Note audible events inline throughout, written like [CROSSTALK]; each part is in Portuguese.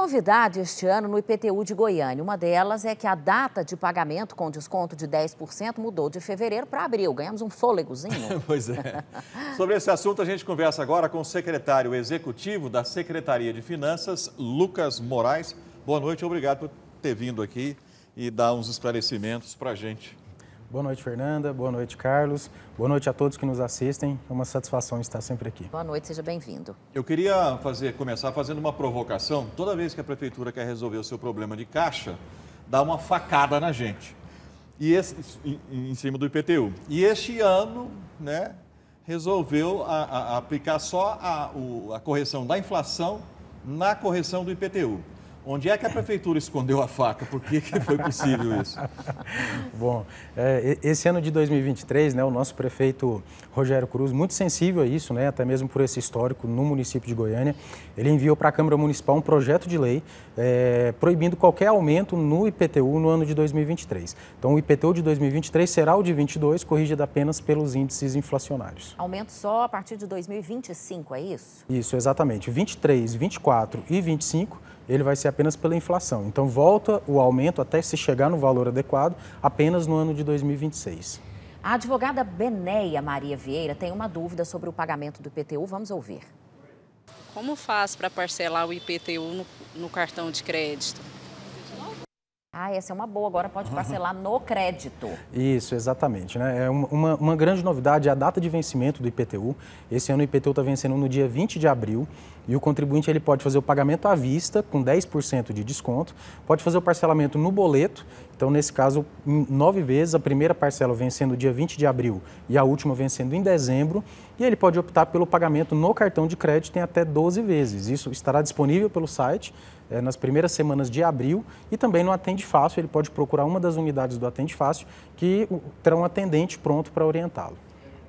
Novidade este ano no IPTU de Goiânia. Uma delas é que a data de pagamento com desconto de 10% mudou de fevereiro para abril. Ganhamos um fôlegozinho. [LAUGHS] pois é. Sobre esse assunto, a gente conversa agora com o secretário executivo da Secretaria de Finanças, Lucas Moraes. Boa noite, obrigado por ter vindo aqui e dar uns esclarecimentos para a gente. Boa noite, Fernanda. Boa noite, Carlos. Boa noite a todos que nos assistem. É uma satisfação estar sempre aqui. Boa noite, seja bem-vindo. Eu queria fazer, começar fazendo uma provocação. Toda vez que a prefeitura quer resolver o seu problema de caixa, dá uma facada na gente. E esse, em, cima do IPTU. E este ano, né, resolveu a, a aplicar só a, o, a correção da inflação na correção do IPTU. Onde é que a prefeitura escondeu a faca? Por que, que foi possível isso? [LAUGHS] Bom, é, esse ano de 2023, né, o nosso prefeito Rogério Cruz, muito sensível a isso, né, até mesmo por esse histórico no município de Goiânia, ele enviou para a Câmara Municipal um projeto de lei é, proibindo qualquer aumento no IPTU no ano de 2023. Então, o IPTU de 2023 será o de 22, corrigido apenas pelos índices inflacionários. Aumento só a partir de 2025, é isso? Isso, exatamente. 23, 24 e 25 ele vai ser apenas pela inflação. Então volta o aumento até se chegar no valor adequado apenas no ano de 2026. A advogada Benéia Maria Vieira tem uma dúvida sobre o pagamento do IPTU. Vamos ouvir. Como faz para parcelar o IPTU no, no cartão de crédito? Ah, essa é uma boa, agora pode parcelar no crédito. [LAUGHS] Isso, exatamente. Né? É uma, uma grande novidade é a data de vencimento do IPTU. Esse ano o IPTU está vencendo no dia 20 de abril e o contribuinte ele pode fazer o pagamento à vista com 10% de desconto, pode fazer o parcelamento no boleto então, nesse caso, nove vezes, a primeira parcela vencendo dia 20 de abril e a última vencendo em dezembro, e ele pode optar pelo pagamento no cartão de crédito em até 12 vezes. Isso estará disponível pelo site é, nas primeiras semanas de abril e também no Atende Fácil, ele pode procurar uma das unidades do Atende Fácil que terá um atendente pronto para orientá-lo.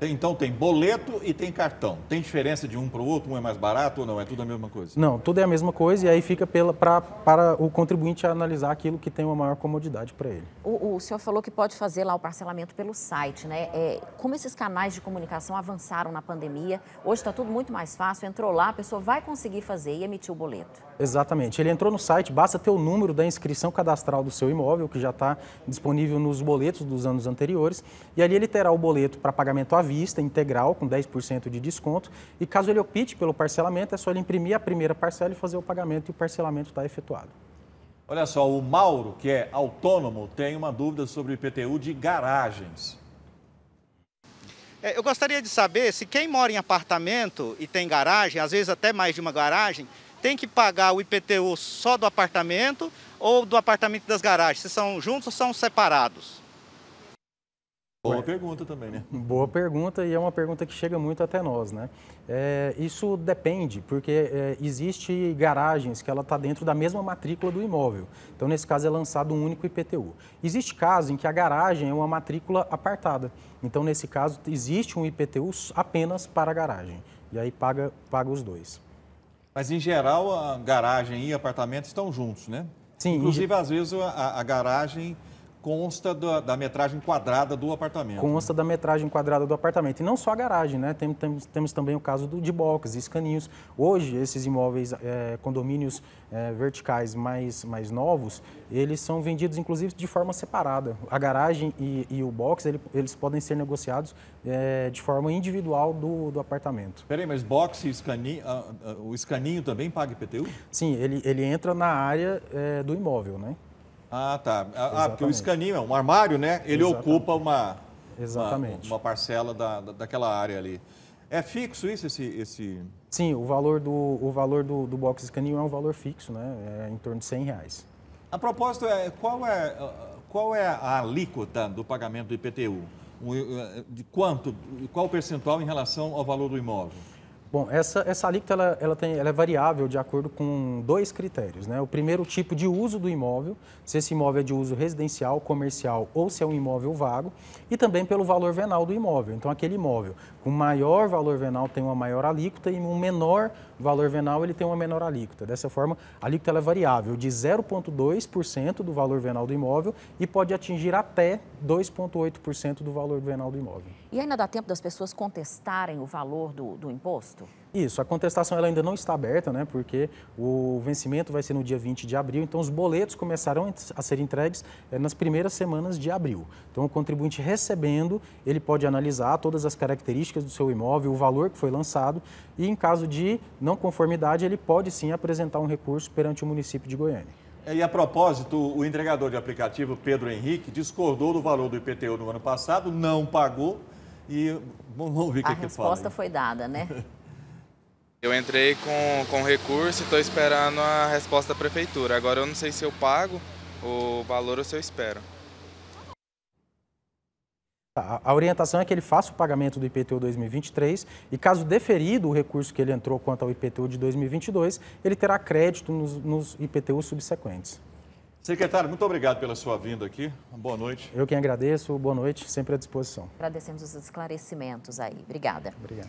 Então tem boleto e tem cartão. Tem diferença de um para o outro? Um é mais barato ou não? É tudo a mesma coisa? Não, tudo é a mesma coisa e aí fica para o contribuinte analisar aquilo que tem uma maior comodidade para ele. O, o, senhor falou que pode fazer lá o parcelamento pelo site, né? É, como esses canais de comunicação avançaram na pandemia, hoje está tudo muito mais fácil. Entrou lá, a pessoa vai conseguir fazer e emitir o boleto. Exatamente. Ele entrou no site, basta ter o número da inscrição cadastral do seu imóvel, que já está disponível nos boletos dos anos anteriores, e ali ele terá o boleto para pagamento à vista vista, integral, com 10% de desconto. E caso ele opte pelo parcelamento, é só ele imprimir a primeira parcela e fazer o pagamento e o parcelamento está efetuado. Olha só, o Mauro, que é autônomo, tem uma dúvida sobre o IPTU de garagens. É, eu gostaria de saber se quem mora em apartamento e tem garagem, às vezes até mais de uma garagem, tem que pagar o IPTU só do apartamento ou do apartamento das garagens? Se são juntos ou são separados? Boa pergunta também, né? [LAUGHS] Boa pergunta e é uma pergunta que chega muito até nós, né? É, isso depende, porque é, existe garagens que ela está dentro da mesma matrícula do imóvel. Então, nesse caso, é lançado um único IPTU. Existe caso em que a garagem é uma matrícula apartada. Então, nesse caso, existe um IPTU apenas para a garagem. E aí paga, paga os dois. Mas, em geral, a garagem e apartamento estão juntos, né? Sim. Inclusive, em... às vezes, a, a garagem consta da, da, metragem quadrada do apartamento. Consta né? da metragem quadrada do apartamento. E não só a garagem, né? Tem, tem, temos também o caso do, de boxes, escaninhos. Hoje, esses imóveis, é, condomínios é, verticais mais, mais novos, eles são vendidos, inclusive, de forma separada. A garagem e, e o box, ele, eles podem ser negociados é, de forma individual do, do apartamento. Peraí, mas box e escaninho, a, ah, a, ah, o escaninho também paga IPTU? Sim, ele, ele entra na área do imóvel, né? Ah, tá. Ah, ah porque o escaninho é um armário, né? Ele Exatamente. ocupa uma, Exatamente. Uma, uma, parcela da, daquela área ali. É fixo isso, esse... esse... Sim, o valor, do, o valor do, do box escaninho é um valor fixo, né? É em torno de 100 reais. A propósito, é, qual, é, ah, qual é a alíquota do pagamento do IPTU? Eh, de quanto, qual percentual em relação ao valor do imóvel? Bom, essa, essa alíquota ela, ela, tem, ela é variável de acordo com dois critérios. Né? O primeiro, o tipo de uso do imóvel, se esse imóvel é de uso residencial, comercial ou se é um imóvel vago, e também pelo valor venal do imóvel. Então, aquele imóvel com maior valor venal tem uma maior alíquota e um menor valor venal ele tem uma menor alíquota. Dessa forma, a alíquota é variável de 0,2% do valor venal do imóvel e pode atingir até 2,8% do valor venal do imóvel. E ainda dá tempo das pessoas contestarem o valor do, do imposto? Isso, a contestação ela ainda não está aberta, né, porque o vencimento vai ser no dia 20 de abril, então os boletos começarão a ser entregues é, nas primeiras semanas de abril. Então o contribuinte recebendo, ele pode analisar todas as características do seu imóvel, o valor que foi lançado e em caso de não conformidade, ele pode sim apresentar um recurso perante o município de Goiânia. É, e a propósito, o entregador de aplicativo Pedro Henrique discordou do valor do IPTU no ano passado, não pagou e vamos ver o que, é ele fala. A resposta foi dada, né? [LAUGHS] Eu entrei com, com recurso e estou esperando a resposta da prefeitura. Agora eu não sei se eu pago o valor ou se eu espero. Tá, a orientação é que ele faça o pagamento do IPTU 2023 e, caso deferido o recurso que ele entrou quanto ao IPTU de 2022, ele terá crédito nos, nos IPTUs subsequentes. Secretário, muito obrigado pela sua vinda aqui. Boa noite. Eu quem agradeço. Boa noite. Sempre à disposição. Agradecemos os esclarecimentos aí. Obrigada. Obrigado.